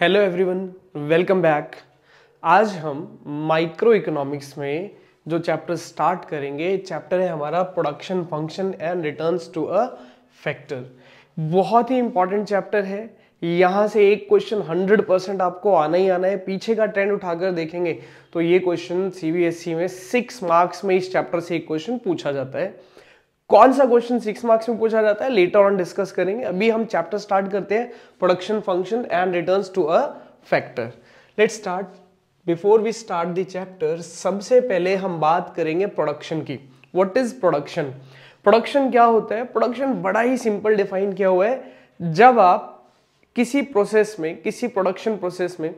hello everyone welcome back आज हम micro economics में जो चैप्टर स्टार्ट करेंगे चैप्टर है हमारा production function and returns to a factor बहुत ही इंपॉर्टेंट चैप्टर है यहाँ से एक क्वेश्चन 100 परसेंट आपको आना ही आना है पीछे का ट्रेंड उठाकर देखेंगे तो ये क्वेश्चन सी e में सिक्स मार्क्स में इस चैप्टर से एक क्वेश्चन पूछा जाता है कौन सा क्वेश्चन सिक्स मार्क्स में पूछा जाता है लेटर ऑन डिस्कस करेंगे अभी हम चैप्टर स्टार्ट करते हैं production function and return to a factor let start before we start the chapter सबसे पहले हम बात करेंगे प्रोडक्शन की वट इज प्रोडक्शन प्रोडक्शन क्या होता है प्रोडक्शन बड़ा ही सिंपल डिफाइन किया हुआ है जब आप किसी प्रोसेस में किसी प्रोडक्शन प्रोसेस में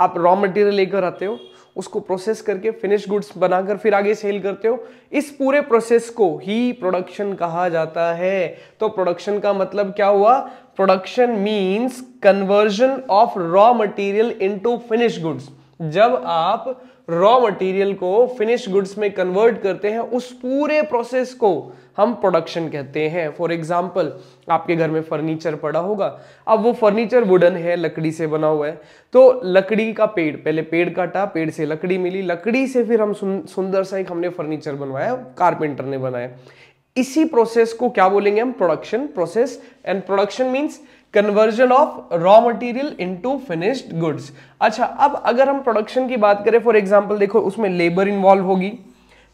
आप रॉ मटेरियल लेकर आते हो उसको प्रोसेस करके फिनिश गुड्स बनाकर फिर आगे सेल करते हो इस पूरे प्रोसेस को ही प्रोडक्शन कहा जाता है तो प्रोडक्शन का मतलब क्या हुआ production means conversion of raw material into finish goods जब आप रॉ मटेरियल को फिनिश गुड्स में कन्वर्ट करते हैं उस पूरे प्रोसेस को हम प्रोडक्शन कहते हैं फॉर एग्जाम्पल आपके घर में फर्नीचर पड़ा होगा अब वो फर्नीचर वुडन है लकड़ी से बना हुआ है तो लकड़ी का पेड़ पहले पेड़ काटा पेड़ से लकड़ी मिली लकड़ी से फिर हम सुंदर सा एक हमने फर्नीचर बनवाया कारपेंटर ने बनाया इसी प्रोसेस को क्या बोलेंगे हम production process and production means conversion of raw material into finished goods अच्छा अब अगर हम प्रोडक्शन की बात करें फॉर एग्जांपल देखो उसमें लेबर इन्वॉल्व होगी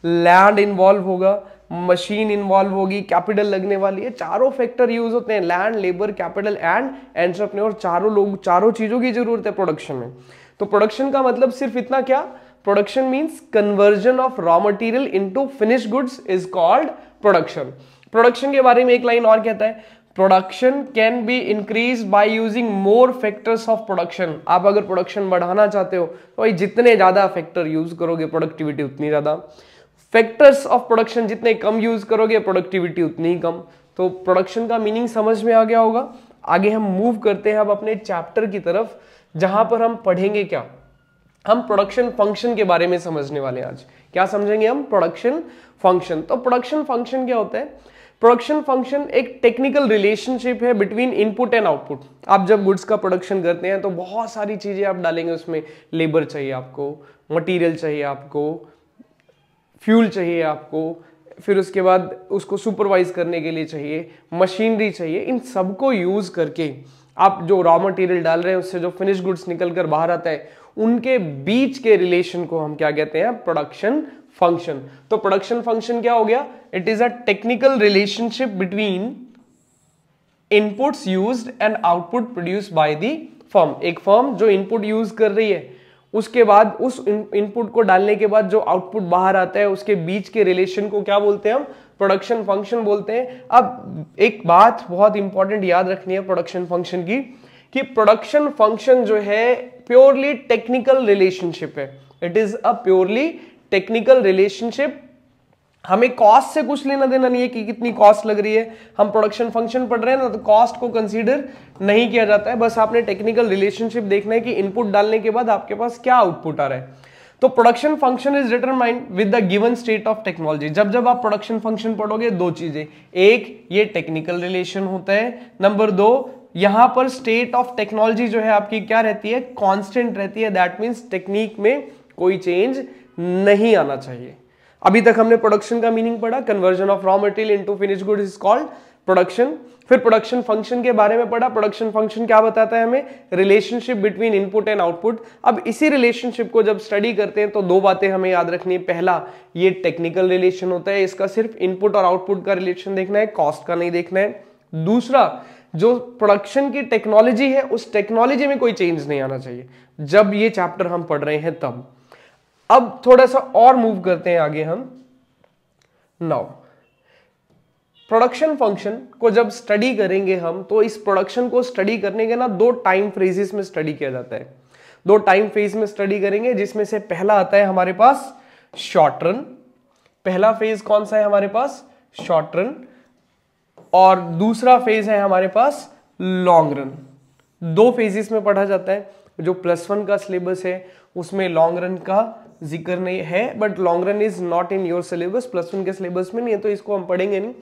लैंड इन्वॉल्व होगा मशीन इन्वॉल्व होगी कैपिटल लगने वाली है चारों फैक्टर यूज होते हैं land labour capital and entrepreneur चारों लोग चारों चीजों की जरूरत है प्रोडक्शन में तो प्रोडक्शन का मतलब सिर्फ इतना क्या production means conversion of raw material into finish goods is called production production के बारे में एक लाइन और कहता है production can be increase by using more factors of production आप अगर प्रोडक्शन बढ़ाना चाहते हो तो भाई जितने ज़्यादा फैक्टर यूज़ करोगे प्रोडक्टिविटी उतनी ज़्यादा फैक्टर्स ऑफ प्रोडक्शन जितने कम यूज़ करोगे प्रोडक्टिविटी उतनी कम तो प्रोडक्शन का मीनिंग समझ में आ गया होगा आगे हम मूव करते हैं अब अपने चैप्टर की तरफ जहां पर हम पढ़ेंगे क्या हम प्रोडक्शन फंक्शन के बारे में समझने वाले हैं आज क्या समझेंगे हम प्रोडक्शन फंक्शन तो प्रोडक्शन फंक्शन क्या होता है प्रोडक्शन फंक्शन एक टेक्निकल रिलेशनशिप है बिटवीन इनपुट एंड आउटपुट आप जब गुड्स का प्रोडक्शन करते हैं तो बहुत सारी चीज़ें आप डालेंगे उसमें लेबर चाहिए आपको मटेरियल चाहिए आपको फ्यूल चाहिए आपको फिर उसके बाद उसको सुपरवाइज करने के लिए चाहिए मशीनरी चाहिए इन सबको यूज़ करके आप जो रॉ मटेरियल डाल रहे हैं उससे जो फिनिश गुड्स निकल कर बाहर आता है उनके बीच के रिलेशन को हम क्या कहते हैं प्रोडक्शन फंक्शन तो प्रोडक्शन फंक्शन क्या हो गया it is a technical relationship between inputs used and output produce by the firm एक फर्म जो इनपुट यूज कर रही है उसके बाद उस इनपुट को डालने के बाद जो आउटपुट बाहर आता है उसके बीच के रिलेशन को क्या बोलते हैं हम प्रोडक्शन फंक्शन बोलते हैं अब एक बात बहुत इंपॉर्टेंट याद रखनी है प्रोडक्शन फंक्शन की कि प्रोडक्शन फंक्शन जो है प्योरली टेक्निकल रिलेशनशिप है it is a purely technical relationship हमें कॉस्ट से कुछ लेना देना नहीं है कि कितनी कॉस्ट लग रही है हम प्रोडक्शन फंक्शन पढ़ रहे हैं ना तो कॉस्ट को कंसीडर नहीं किया जाता है बस आपने टेक्निकल रिलेशनशिप देखना है कि इनपुट डालने के बाद आपके पास क्या आउटपुट आ रहा है तो production function is determined with the given state of technology जब जब आप प्रोडक्शन फंक्शन पढ़ोगे दो चीजें एक ये टेक्निकल रिलेशन होता है नंबर दो यहां पर स्टेट ऑफ टेक्नोलॉजी जो है आपकी क्या रहती है कॉन्स्टेंट रहती है दैट मीन्स टेक्निक में कोई चेंज नहीं आना चाहिए अभी तक हमने प्रोडक्शन का मीनिंग पढ़ा conversion of raw material into finish good is called production फिर प्रोडक्शन फंक्शन के बारे में पढ़ा प्रोडक्शन फंक्शन क्या बताता है हमें relationship between input and output अब इसी रिलेशनशिप को जब स्टडी करते हैं तो दो बातें हमें याद रखनी है पहला ये टेक्निकल रिलेशन होता है इसका सिर्फ इनपुट और आउटपुट का रिलेशन देखना है कॉस्ट का नहीं देखना है दूसरा जो प्रोडक्शन की टेक्नोलॉजी है उस टेक्नोलॉजी में कोई चेंज नहीं आना चाहिए जब ये चैप्टर हम पढ़ रहे हैं तब अब थोड़ा सा और मूव करते हैं आगे हम नाउ प्रोडक्शन फंक्शन को जब स्टडी करेंगे हम तो इस प्रोडक्शन को स्टडी करने के ना दो टाइम फ्रेजेस में स्टडी किया जाता है दो टाइम फेज में स्टडी करेंगे जिसमें से पहला आता है हमारे पास शॉर्ट रन पहला फेज कौन सा है हमारे पास शॉर्ट रन और दूसरा फेज है हमारे पास लॉन्ग रन दो फेजेस में पढ़ा जाता है जो प्लस वन का सिलेबस है उसमें लॉन्ग रन का जिक्र नहीं है but long run is not in your syllabus plus one के सिलेबस में नहीं है तो इसको हम पढ़ेंगे नहीं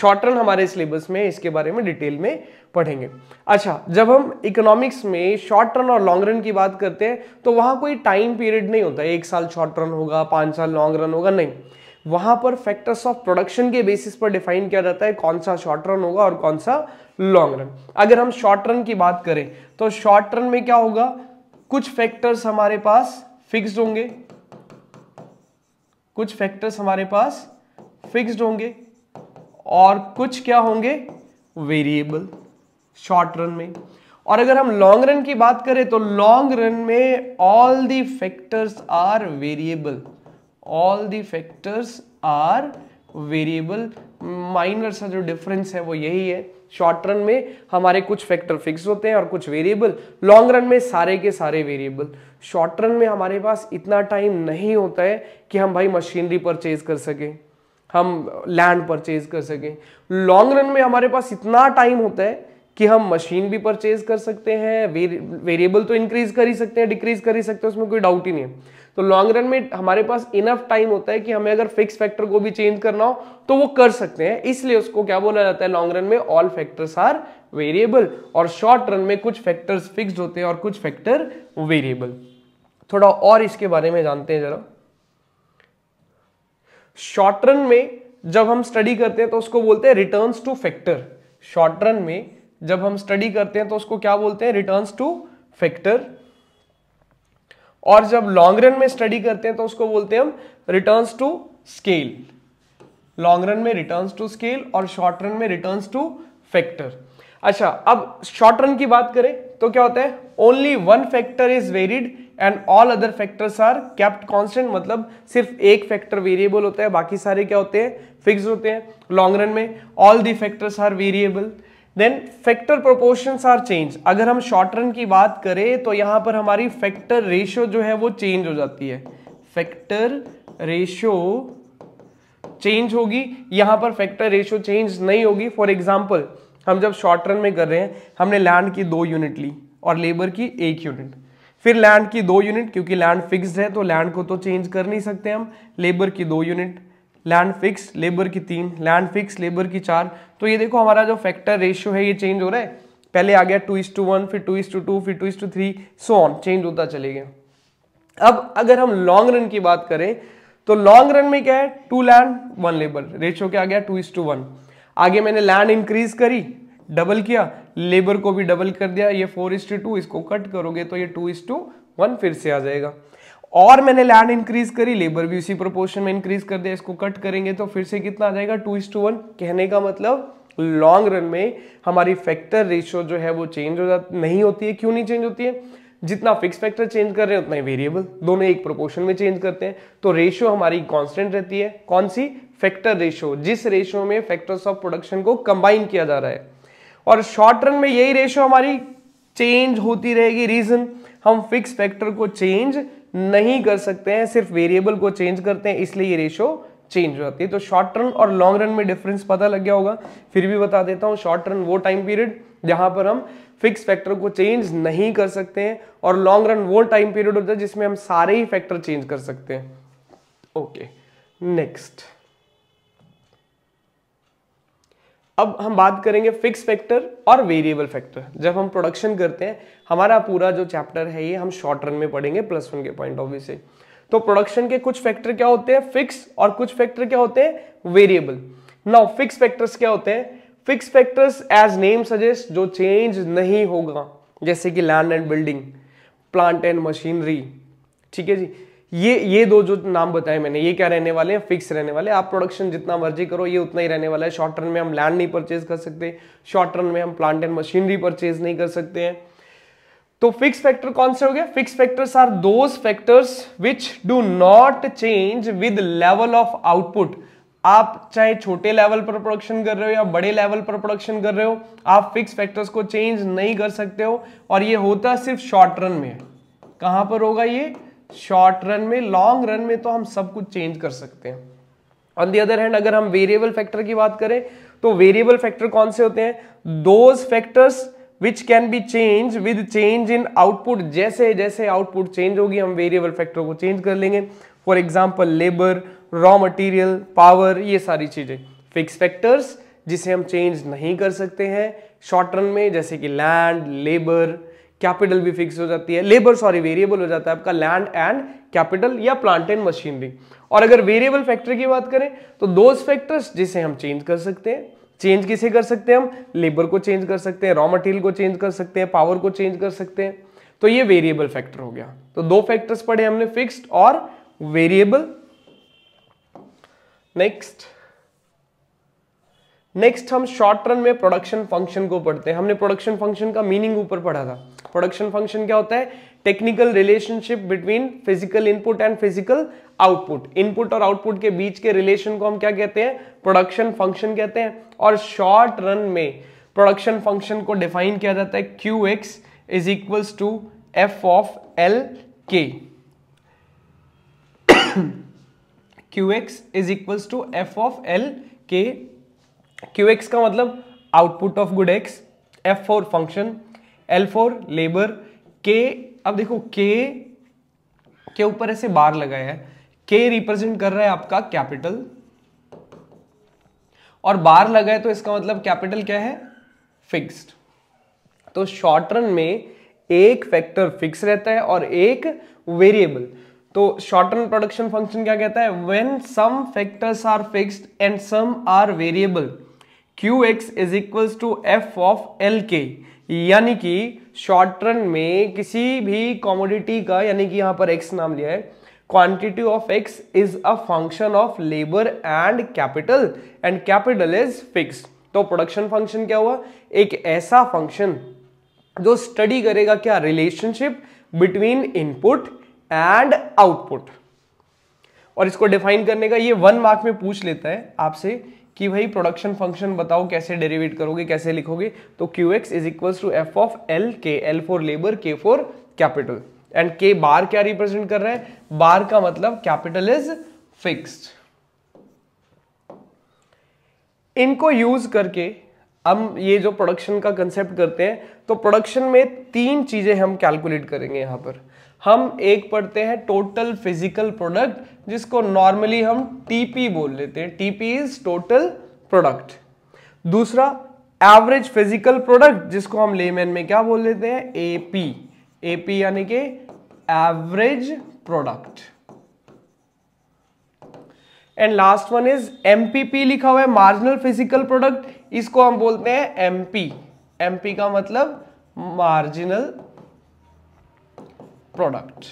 शॉर्ट रन हमारे सिलेबस में इसके बारे में डिटेल में पढ़ेंगे अच्छा जब हम इकोनॉमिक्स में शॉर्ट रन और लॉन्ग रन की बात करते हैं तो वहां कोई टाइम पीरियड नहीं होता एक साल शॉर्ट रन होगा पांच साल लॉन्ग रन होगा नहीं वहां पर फैक्टर्स ऑफ प्रोडक्शन के बेसिस पर डिफाइन किया जाता है कौन सा शॉर्ट रन होगा और कौन सा लॉन्ग रन अगर हम शॉर्ट रन की बात करें तो शॉर्ट रन में क्या होगा कुछ फैक्टर्स हमारे पास फिक्स होंगे कुछ फैक्टर्स हमारे पास फिक्स्ड होंगे और कुछ क्या होंगे वेरिएबल शॉर्ट रन में और अगर हम लॉन्ग रन की बात करें तो लॉन्ग रन में all the factors are variable all the factors are variable minor सा जो डिफरेंस है वो यही है शॉर्ट रन में हमारे कुछ फैक्टर फिक्स होते हैं और कुछ वेरिएबल लॉन्ग रन में सारे के सारे वेरिएबल शॉर्ट रन में हमारे पास इतना टाइम नहीं होता है कि हम भाई मशीनरी परचेज कर सकें हम लैंड परचेज कर सकें लॉन्ग रन में हमारे पास इतना टाइम होता है कि हम मशीन भी परचेज कर सकते हैं वेरिएबल तो इंक्रीज कर ही सकते हैं डिक्रीज कर ही सकते हैं उसमें कोई डाउट ही नहीं है तो लॉन्ग रन में हमारे पास इनफ टाइम होता है कि हमें अगर फिक्स फैक्टर को भी चेंज करना हो तो वो कर सकते हैं इसलिए उसको क्या बोला जाता है लॉन्ग रन में ऑल फैक्टर्स आर वेरिएबल और शॉर्ट रन में कुछ फैक्टर्स फिक्स होते हैं और कुछ फैक्टर वेरिएबल थोड़ा और इसके बारे में जानते हैं जरा शॉर्ट रन में जब हम स्टडी करते हैं तो उसको बोलते हैं return to factor short run में जब हम स्टडी करते हैं तो उसको क्या बोलते हैं रिटर्न टू फैक्टर और जब लॉन्ग रन में स्टडी करते हैं तो उसको बोलते हैं हम returns to scale long run में रिटर्न्स टू स्केल और शॉर्ट रन में रिटर्न्स टू फैक्टर अच्छा अब शॉर्ट रन की बात करें तो क्या होता है only one factor is varied and all other factors are kept constant मतलब सिर्फ एक फैक्टर वेरिएबल होता है बाकी सारे क्या होते हैं फिक्स होते हैं लॉन्ग रन में all the factors are variable then factor proportions are change अगर हम शॉर्ट रन की बात करें तो यहां पर हमारी फैक्टर रेशियो जो है वो चेंज हो जाती है फैक्टर रेशियो चेंज होगी यहां पर फैक्टर रेशियो चेंज नहीं होगी फॉर एग्जाम्पल हम जब शॉर्ट रन में कर रहे हैं हमने लैंड की दो यूनिट ली और लेबर की एक यूनिट फिर लैंड की दो यूनिट क्योंकि लैंड फिक्स्ड है तो लैंड को तो चेंज कर नहीं सकते हम लेबर की दो यूनिट लैंड फिक्स लेबर की तीन लैंड फिक्स लेबर की चार तो ये देखो हमारा जो फैक्टर रेशियो है ये चेंज हो रहा है पहले आ गया टू इस टू वन फिर टू इस टू टू फिर two is to three so on change होता चले गया अब अगर हम लॉन्ग रन की बात करें तो लॉन्ग रन में क्या है two land one labour ratio क्या आ गया टू इस टू वन आगे मैंने लैंड इंक्रीज करी डबल किया लेबर को भी डबल कर दिया ये फोर इस टू टू इसको कट करोगे तो ये टू इस टू वन फिर से आ जाएगा और मैंने लैंड इंक्रीज करी लेबर भी उसी प्रोपोर्शन में इंक्रीज कर दिया इसको कट करेंगे तो फिर से कितना आ जाएगा टू इस टू वन कहने का मतलब लॉन्ग रन में हमारी फैक्टर रेशियो जो है वो चेंज हो जाती नहीं होती है क्यों नहीं चेंज होती है जितना फिक्स फैक्टर चेंज कर रहे हैं उतना ही वेरिएबल दोनों एक प्रोपोर्शन में चेंज करते हैं तो रेशियो हमारी कांस्टेंट रहती है कौन सी फैक्टर रेशियो जिस रेशियो में फैक्टर्स ऑफ प्रोडक्शन को कंबाइन किया जा रहा है और शॉर्ट रन में यही रेशियो हमारी चेंज होती रहेगी रीजन हम फिक्स फैक्टर को चेंज नहीं कर सकते हैं सिर्फ वेरिएबल को चेंज करते हैं इसलिए ये रेशो चेंज हो जाती है तो शॉर्ट रन और लॉन्ग रन में डिफरेंस पता लग गया होगा फिर भी बता देता हूँ शॉर्ट रन वो टाइम पीरियड जहां पर हम फिक्स फैक्टर को चेंज नहीं कर सकते हैं और लॉन्ग रन वो टाइम पीरियड होता है जिसमें हम सारे ही फैक्टर चेंज कर सकते हैं ओके नेक्स्ट अब हम बात करेंगे फिक्स फैक्टर और वेरिएबल फैक्टर जब हम प्रोडक्शन करते हैं हमारा पूरा जो चैप्टर है ये हम शॉर्ट रन में पढ़ेंगे प्लस वन के पॉइंट ऑफ व्यू से तो प्रोडक्शन के कुछ फैक्टर क्या होते हैं फिक्स और कुछ फैक्टर क्या होते हैं वेरिएबल नाउ फिक्स फैक्टर्स क्या होते हैं fix factors as name suggest जो चेंज नहीं होगा जैसे कि land and building plant and machinery ठीक है जी ये ये दो जो नाम बताए मैंने ये क्या रहने वाले हैं फिक्स रहने वाले आप प्रोडक्शन जितना मर्जी करो ये उतना ही रहने वाला है शॉर्ट टर्म में हम लैंड नहीं परचेज कर सकते शॉर्ट टर्म में हम प्लांट एंड मशीनरी परचेज नहीं कर सकते हैं तो फिक्स फैक्टर कौन से हो गए fix factors are those factors which do not change with level of output आप चाहे छोटे लेवल पर प्रोडक्शन कर रहे हो या बड़े लेवल पर प्रोडक्शन कर रहे हो आप फिक्स फैक्टर्स को चेंज नहीं कर सकते हो और ये होता सिर्फ शॉर्ट रन में कहां पर होगा ये शॉर्ट रन में लॉन्ग रन में तो हम सब कुछ चेंज कर सकते हैं ऑन दी अदर हैंड अगर हम वेरिएबल फैक्टर की बात करें तो वेरिएबल फैक्टर कौन से होते हैं those factors which can be change with change in output जैसे जैसे आउटपुट चेंज होगी हम वेरिएबल फैक्टर को चेंज कर लेंगे for example labour raw material power ये सारी चीज़ें फिक्स फैक्टर्स जिसे हम चेंज नहीं कर सकते हैं शॉर्ट रन में जैसे कि लैंड लेबर कैपिटल भी फिक्स हो जाती है लेबर सॉरी वेरिएबल हो जाता है आपका लैंड एंड कैपिटल या प्लांट एंड मशीनरी और अगर वेरिएबल फैक्टर की बात करें तो दोज फैक्टर्स जिसे हम चेंज कर सकते हैं चेंज किसे कर सकते हैं हम लेबर को चेंज कर सकते हैं रॉ मटेरियल को चेंज कर सकते हैं पावर को चेंज कर सकते हैं तो ये वेरिएबल फैक्टर हो गया तो दो फैक्टर्स पढ़े हमने फिक्स्ड और वेरिएबल नेक्स्ट नेक्स्ट हम शॉर्ट रन में प्रोडक्शन फंक्शन को पढ़ते हैं हमने प्रोडक्शन फंक्शन का मीनिंग ऊपर पढ़ा था प्रोडक्शन फंक्शन क्या होता है technical relationship between physical input and physical output input और आउटपुट के बीच के रिलेशन को हम क्या कहते हैं प्रोडक्शन फंक्शन कहते हैं और शॉर्ट रन में प्रोडक्शन फंक्शन को डिफाइन किया जाता है Q X is equals to F of L K Q X is equals to F of L K Q X का मतलब output of good X F for function L for labour K अब देखो के के ऊपर ऐसे बार लगाए हैं के रिप्रेजेंट कर रहा है आपका कैपिटल और बार लगाए तो इसका मतलब कैपिटल क्या है फिक्स्ड तो शॉर्ट रन में एक फैक्टर फिक्स रहता है और एक वेरिएबल तो शॉर्ट रन प्रोडक्शन फंक्शन क्या कहता है when some factors are fixed and some are variable Q X is equals to F of L K यानी कि शॉर्ट रन में किसी भी कॉमोडिटी का यानी कि यहाँ पर एक्स नाम लिया है quantity of X is a function of labour and capital and capital is fix तो प्रोडक्शन फंक्शन क्या हुआ एक ऐसा फंक्शन जो स्टडी करेगा क्या relationship between input and output और इसको डिफाइन करने का ये वन मार्क में पूछ लेता है आपसे कि भाई प्रोडक्शन फंक्शन बताओ कैसे डेरिवेट करोगे कैसे लिखोगे तो Q X is equal to F of L K L for labour K for capital and K bar क्या रिप्रेजेंट कर रहा है बार का मतलब कैपिटल इज फिक्स्ड इनको यूज करके हम ये जो प्रोडक्शन का कंसेप्ट करते हैं तो प्रोडक्शन में तीन चीजें हम कैलकुलेट करेंगे यहां पर हम एक पढ़ते हैं टोटल फिजिकल प्रोडक्ट जिसको नॉर्मली हम टीपी बोल लेते हैं टीपी इज टोटल प्रोडक्ट दूसरा एवरेज फिजिकल प्रोडक्ट जिसको हम लेमैन में क्या बोल लेते हैं एपी एपी यानी कि average product and last one is MPP लिखा हुआ है मार्जिनल फिजिकल प्रोडक्ट इसको हम बोलते हैं एमपी एमपी का मतलब मार्जिनल प्रोडक्ट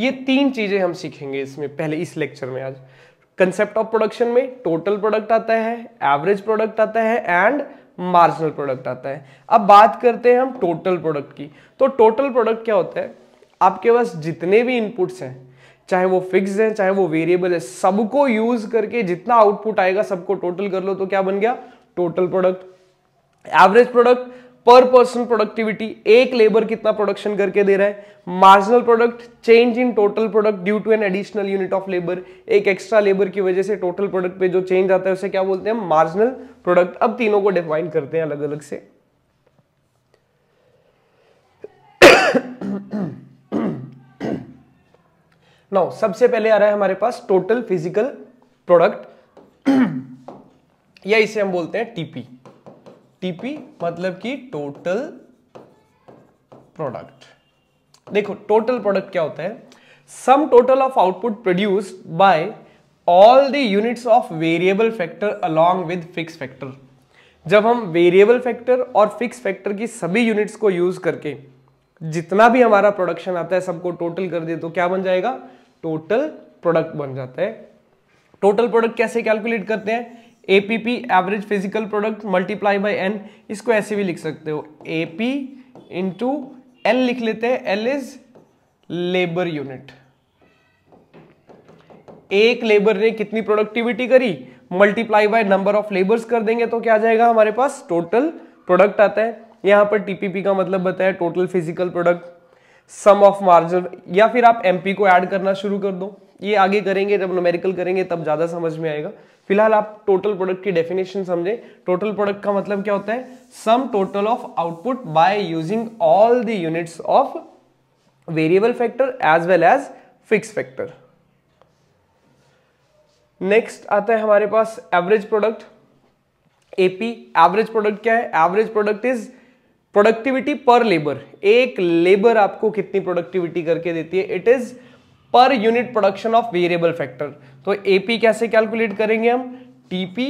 ये तीन चीजें हम सीखेंगे इसमें पहले इस लेक्चर में आज कंसेप्ट ऑफ प्रोडक्शन में टोटल प्रोडक्ट आता है एवरेज प्रोडक्ट आता है एंड मार्जिनल प्रोडक्ट आता है अब बात करते हैं हम टोटल प्रोडक्ट की तो टोटल प्रोडक्ट क्या होता है आपके पास जितने भी इनपुट्स हैं चाहे वो फिक्स हैं चाहे वो वेरिएबल है सबको यूज करके जितना आउटपुट आएगा सबको टोटल कर लो तो क्या बन गया total product average product per person productivity एक लेबर कितना प्रोडक्शन करके दे रहा है marginal product change in total product due to an additional unit of labour एक एक्स्ट्रा लेबर की वजह से टोटल प्रोडक्ट पे जो चेंज आता है उसे क्या बोलते हैं मार्जिनल प्रोडक्ट अब तीनों को डिफाइन करते हैं अलग अलग से नाउ सबसे पहले आ रहा है हमारे पास टोटल फिजिकल प्रोडक्ट या इसे हम बोलते हैं टीपी टीपी मतलब कि टोटल प्रोडक्ट देखो टोटल प्रोडक्ट क्या होता है sum total of output produced by all the units of variable factor along with fix factor जब हम वेरिएबल फैक्टर और फिक्स फैक्टर की सभी यूनिट्स को यूज करके जितना भी हमारा प्रोडक्शन आता है सबको टोटल कर दे तो क्या बन जाएगा टोटल प्रोडक्ट बन जाता है टोटल प्रोडक्ट कैसे कैलकुलेट करते हैं A P P average physical product multiply by N इसको ऐसे भी लिख सकते हो ए पी इंटू एल लिख लेते हैं एल इज लेबर यूनिट एक लेबर ने कितनी प्रोडक्टिविटी करी multiply by number of labours कर देंगे तो क्या आ जाएगा हमारे पास टोटल प्रोडक्ट आता है यहां पर टीपीपी का मतलब बताया total physical product sum of margin या फिर आप एमपी को ऐड करना शुरू कर दो ये आगे करेंगे जब न्यूमेरिकल करेंगे तब ज़्यादा समझ में आएगा फिलहाल आप टोटल प्रोडक्ट की डेफिनेशन समझें टोटल प्रोडक्ट का मतलब क्या होता है sum total of output by using all the units of variable factor as well as fix factor next आता है हमारे पास average product AP average product क्या है average product is productivity per labour एक लेबर आपको कितनी प्रोडक्टिविटी करके देती है it is per unit production of variable factor तो एपी कैसे कैलकुलेट करेंगे हम टीपी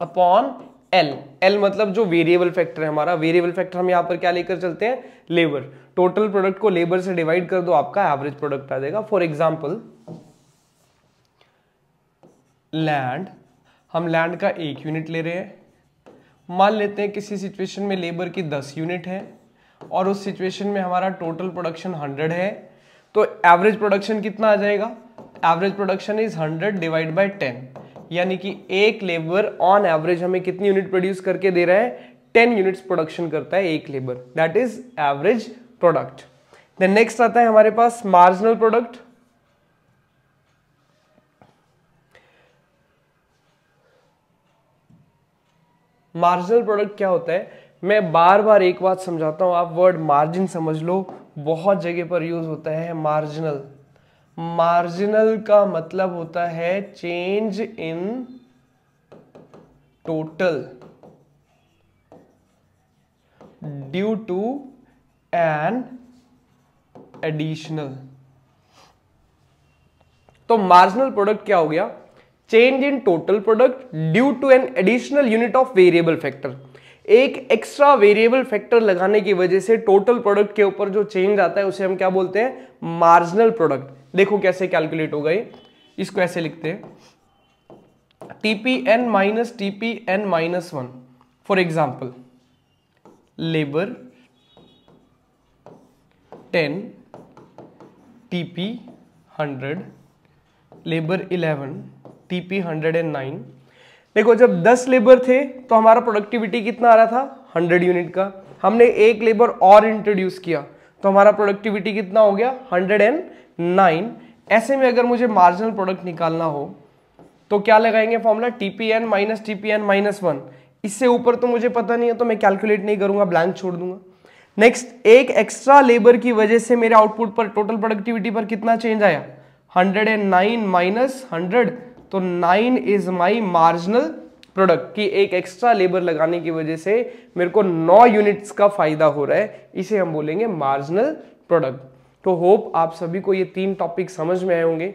अपॉन एल एल मतलब जो वेरिएबल फैक्टर है हमारा वेरिएबल फैक्टर हम यहां पर क्या लेकर चलते हैं लेबर टोटल प्रोडक्ट को लेबर से डिवाइड कर दो आपका एवरेज प्रोडक्ट आ जाएगा फॉर एग्जाम्पल लैंड हम लैंड का एक यूनिट ले रहे हैं मान लेते हैं किसी सिचुएशन में लेबर की दस यूनिट है और उस सिचुएशन में हमारा टोटल प्रोडक्शन हंड्रेड है तो एवरेज प्रोडक्शन कितना आ जाएगा average production is 100 divide by 10 यानी कि एक लेबर ऑन एवरेज हमें कितनी यूनिट प्रोड्यूस करके दे रहा है 10 यूनिट्स प्रोडक्शन करता है एक labour that is average product then next आता है हमारे पास मार्जिनल प्रोडक्ट मार्जिनल प्रोडक्ट क्या होता है मैं बार बार एक बात समझाता हूं आप वर्ड मार्जिन समझ लो बहुत जगह पर यूज होता है मार्जिनल मार्जिनल का मतलब होता है change in total due to an additional तो मार्जिनल प्रोडक्ट क्या हो गया change in total product due to an additional unit of variable factor एक एक्स्ट्रा वेरिएबल फैक्टर लगाने की वजह से टोटल प्रोडक्ट के ऊपर जो चेंज आता है उसे हम क्या बोलते हैं मार्जिनल प्रोडक्ट देखो कैसे कैलकुलेट होगा ये इसको ऐसे लिखते हैं TP N minus TP N minus one for example labour ten TP hundred labour eleven TP hundred and nine देखो जब दस लेबर थे तो हमारा प्रोडक्टिविटी कितना आ रहा था हंड्रेड यूनिट का हमने एक लेबर और इंट्रोड्यूस किया तो हमारा प्रोडक्टिविटी कितना हो गया हंड्रेड एंड नाइन ऐसे में अगर मुझे मार्जिनल प्रोडक्ट निकालना हो तो क्या लगाएंगे formula T P N minus T P N minus one इससे ऊपर तो मुझे पता नहीं है तो मैं कैलकुलेट नहीं करूंगा ब्लैंक छोड़ दूंगा नेक्स्ट एक एक्स्ट्रा लेबर की वजह से मेरे आउटपुट पर टोटल प्रोडक्टिविटी पर कितना चेंज आया 109 माइनस 100 तो 9 इज माई मार्जिनल प्रोडक्ट की एक एक्स्ट्रा लेबर लगाने की वजह से मेरे को 9 यूनिट्स का फायदा हो रहा है इसे हम बोलेंगे मार्जिनल प्रोडक्ट तो होप आप सभी को ये तीन टॉपिक समझ में आए होंगे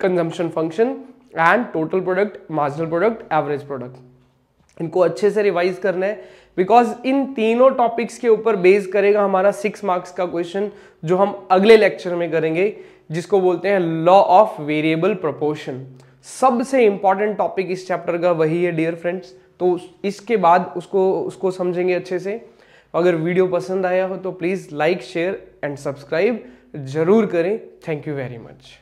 consumption function and total product marginal product average product इनको अच्छे से रिवाइज करना है बिकॉज इन तीनों टॉपिक्स के ऊपर बेस करेगा हमारा सिक्स मार्क्स का क्वेश्चन जो हम अगले लेक्चर में करेंगे जिसको बोलते हैं लॉ ऑफ वेरिएबल प्रोपोर्शन सबसे इंपॉर्टेंट टॉपिक इस चैप्टर का वही है डियर फ्रेंड्स तो इसके बाद उसको उसको समझेंगे अच्छे से अगर वीडियो पसंद आया हो तो please like share and subscribe ज़रूर करें थैंक यू वेरी मच